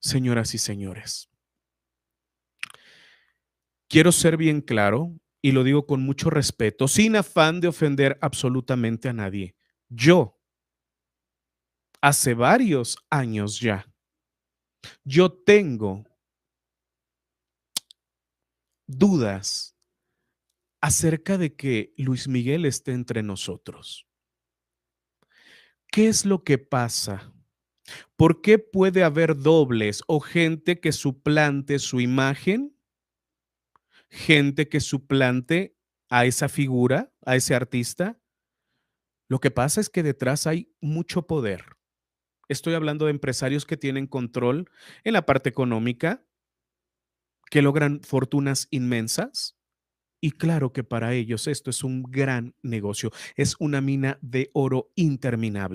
señoras y señores. Quiero ser bien claro y lo digo con mucho respeto, sin afán de ofender absolutamente a nadie. Yo, hace varios años ya, yo tengo dudas acerca de que Luis Miguel esté entre nosotros. ¿Qué es lo que pasa ¿Por qué puede haber dobles o gente que suplante su imagen? Gente que suplante a esa figura, a ese artista. Lo que pasa es que detrás hay mucho poder. Estoy hablando de empresarios que tienen control en la parte económica, que logran fortunas inmensas. Y claro que para ellos esto es un gran negocio, es una mina de oro interminable.